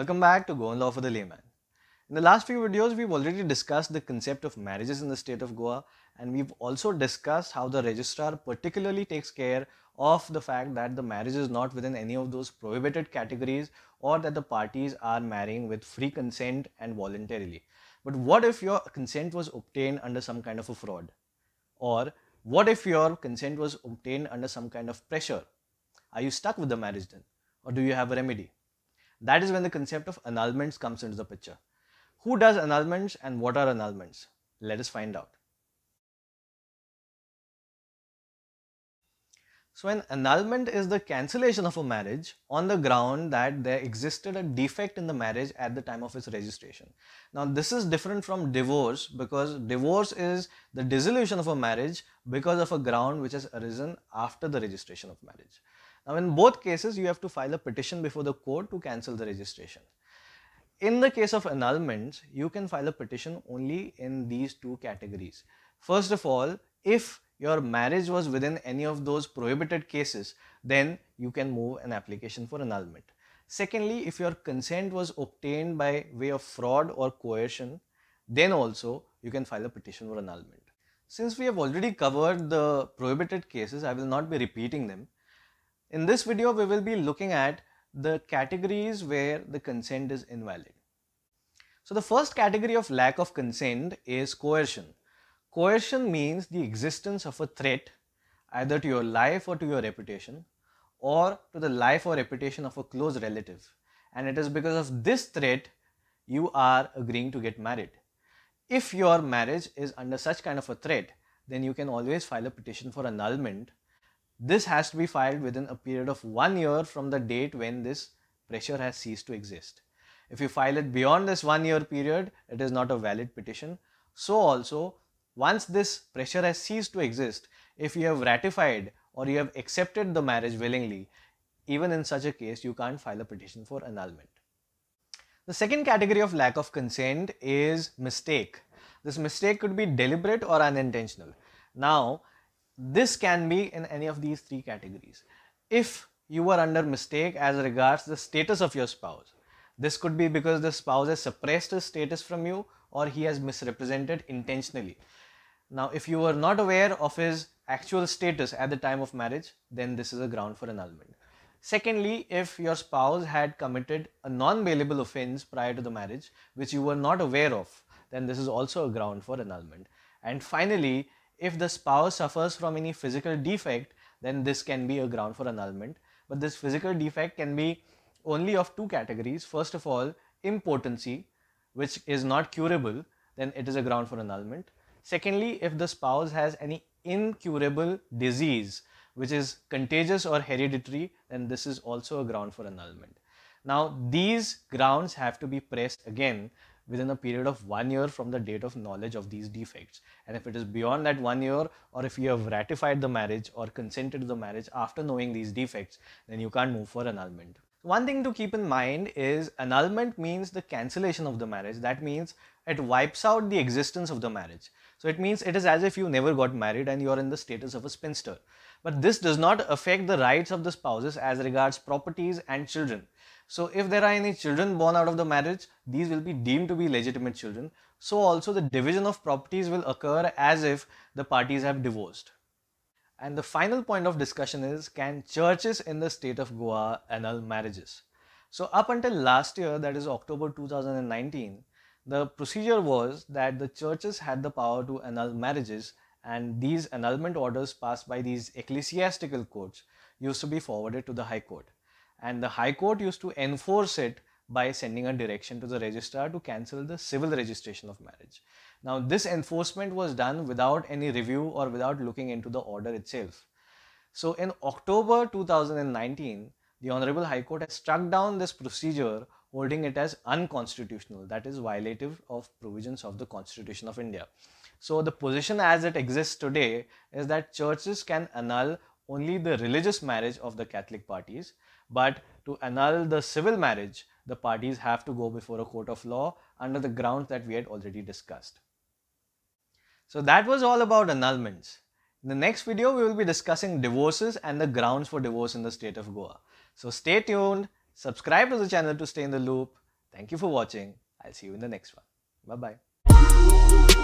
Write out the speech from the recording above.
Welcome back to Goan Law for the Layman. In the last few videos, we've already discussed the concept of marriages in the state of Goa and we've also discussed how the registrar particularly takes care of the fact that the marriage is not within any of those prohibited categories or that the parties are marrying with free consent and voluntarily. But what if your consent was obtained under some kind of a fraud? Or what if your consent was obtained under some kind of pressure? Are you stuck with the marriage then? Or do you have a remedy? That is when the concept of annulments comes into the picture. Who does annulments and what are annulments? Let us find out. So an annulment is the cancellation of a marriage on the ground that there existed a defect in the marriage at the time of its registration. Now this is different from divorce because divorce is the dissolution of a marriage because of a ground which has arisen after the registration of marriage. Now, in both cases, you have to file a petition before the court to cancel the registration. In the case of annulments, you can file a petition only in these two categories. First of all, if your marriage was within any of those prohibited cases, then you can move an application for annulment. Secondly, if your consent was obtained by way of fraud or coercion, then also you can file a petition for annulment. Since we have already covered the prohibited cases, I will not be repeating them. In this video, we will be looking at the categories where the consent is invalid. So the first category of lack of consent is coercion. Coercion means the existence of a threat either to your life or to your reputation or to the life or reputation of a close relative. And it is because of this threat you are agreeing to get married. If your marriage is under such kind of a threat, then you can always file a petition for annulment this has to be filed within a period of one year from the date when this pressure has ceased to exist. If you file it beyond this one year period, it is not a valid petition. So also, once this pressure has ceased to exist, if you have ratified or you have accepted the marriage willingly, even in such a case, you can't file a petition for annulment. The second category of lack of consent is mistake. This mistake could be deliberate or unintentional. Now, this can be in any of these three categories. If you were under mistake as regards the status of your spouse, this could be because the spouse has suppressed his status from you or he has misrepresented intentionally. Now, if you were not aware of his actual status at the time of marriage, then this is a ground for annulment. Secondly, if your spouse had committed a non-bailable offense prior to the marriage, which you were not aware of, then this is also a ground for annulment. And finally, if the spouse suffers from any physical defect, then this can be a ground for annulment. But this physical defect can be only of two categories. First of all, impotency, which is not curable, then it is a ground for annulment. Secondly, if the spouse has any incurable disease, which is contagious or hereditary, then this is also a ground for annulment. Now, these grounds have to be pressed again within a period of one year from the date of knowledge of these defects. And if it is beyond that one year, or if you have ratified the marriage or consented to the marriage after knowing these defects, then you can't move for annulment. One thing to keep in mind is annulment means the cancellation of the marriage. That means it wipes out the existence of the marriage. So it means it is as if you never got married and you are in the status of a spinster. But this does not affect the rights of the spouses as regards properties and children. So if there are any children born out of the marriage, these will be deemed to be legitimate children. So also the division of properties will occur as if the parties have divorced. And the final point of discussion is can churches in the state of Goa annul marriages? So up until last year, that is October 2019, the procedure was that the churches had the power to annul marriages and these annulment orders passed by these ecclesiastical courts used to be forwarded to the High Court and the High Court used to enforce it by sending a direction to the registrar to cancel the civil registration of marriage. Now, this enforcement was done without any review or without looking into the order itself. So, in October 2019, the Honorable High Court has struck down this procedure holding it as unconstitutional, that is violative of provisions of the Constitution of India. So, the position as it exists today is that churches can annul only the religious marriage of the Catholic parties but to annul the civil marriage, the parties have to go before a court of law under the grounds that we had already discussed. So that was all about annulments. In the next video, we will be discussing divorces and the grounds for divorce in the state of Goa. So stay tuned, subscribe to the channel to stay in the loop. Thank you for watching. I'll see you in the next one. Bye-bye.